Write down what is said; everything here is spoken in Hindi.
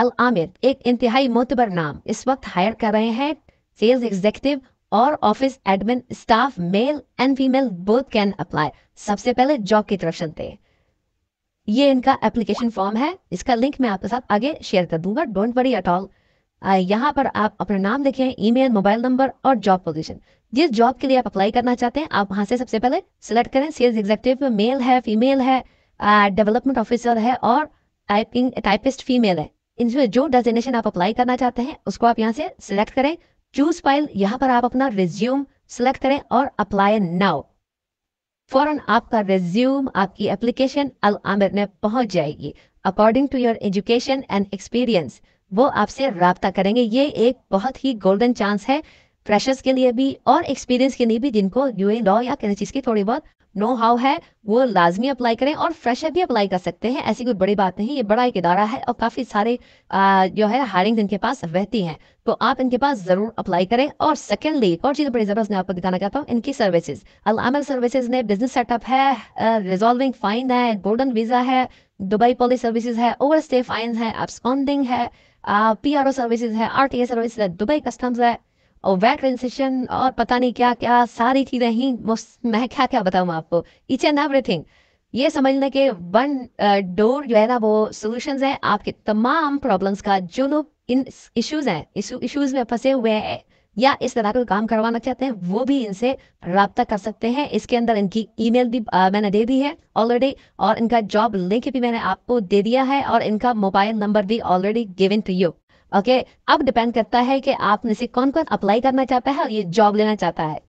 अल आमिर एक इंतहाई मोतबर नाम इस वक्त हायर कर रहे हैं सेल्स एग्जीक्यूटिव और office admin staff male and female both can apply सबसे पहले जॉब की तरफ चलते हैं ये इनका एप्लीकेशन फॉर्म है इसका लिंक मैं आपके साथ आगे शेयर कर दूंगा डोंट वरी एट ऑल यहाँ पर आप अपना नाम लिखें ईमेल मोबाइल नंबर और जॉब पोजीशन जिस जॉब के लिए आप अप्लाई करना चाहते हैं आप वहां से सबसे पहले सिलेक्ट करें सेल्स एग्जीक्यूटिव मेल है फीमेल है डेवलपमेंट ऑफिसर है और टाइपिंग टाइपिस्ट फीमेल है इसमें जो डेजिनेशन आप अप्लाई करना चाहते हैं उसको आप यहाँ से सिलेक्ट करें चूज फाइल यहाँ पर आप अपना रिज्यूम सिलेक्ट करें और अप्लाई नाउ फॉरन आपका रिज्यूम आपकी एप्लीकेशन अल आमिर में पहुंच जाएगी according to your education and experience वो आपसे रबता करेंगे ये एक बहुत ही गोल्डन चांस है फ्रेशर्स के लिए भी और एक्सपीरियंस के लिए भी जिनको यूए लॉ या किसी चीज़ की थोड़ी बहुत नो हाउ है वो लाजमी अप्लाई करें और फ्रेशर भी अप्लाई कर सकते हैं ऐसी कोई बड़ी बात नहीं ये बड़ा एक इदारा है और काफ़ी सारे आ, जो है हायरिंग इनके पास रहती हैं तो आप इनके पास ज़रूर अप्लाई करें और सेकेंडली और चीज़ बड़ी ज़रूरत मैं आपको दिखाना चाहता हूँ इनकी सर्विसेज अल सर्विसेज ने बिजनेस सेटअप है रिजोल्विंग फाइन है गोल्डन वीज़ा है दुबई पॉलिस सर्विसेज है ओवर स्टे फाइन है एब्सकॉन्डिंग है पी आर ओ सर्विसेज है आर टी ए सर्विस है दुबई कस्टम्स है और वेट और पता नहीं क्या क्या सारी चीज़ें ही मैं क्या क्या बताऊँ आपको इच एंड एवरीथिंग ये समझने के वन डोर uh, जो है ना वो सोल्यूशन है आपके तमाम प्रॉब्लम्स का जो लोग इन इश्यूज हैं इश्यूज में फंसे हुए हैं या इस तरह का काम करवाना चाहते हैं वो भी इनसे रब्ता कर सकते हैं इसके अंदर इनकी ईमेल भी आ, uh, मैंने दे दी है ऑलरेडी और इनका जॉब लिंक भी मैंने आपको दे दिया है और इनका मोबाइल नंबर भी already given to you okay अब डिपेंड करता है कि आप में से कौन कौन अप्लाई करना चाहता है और ये जॉब लेना चाहता है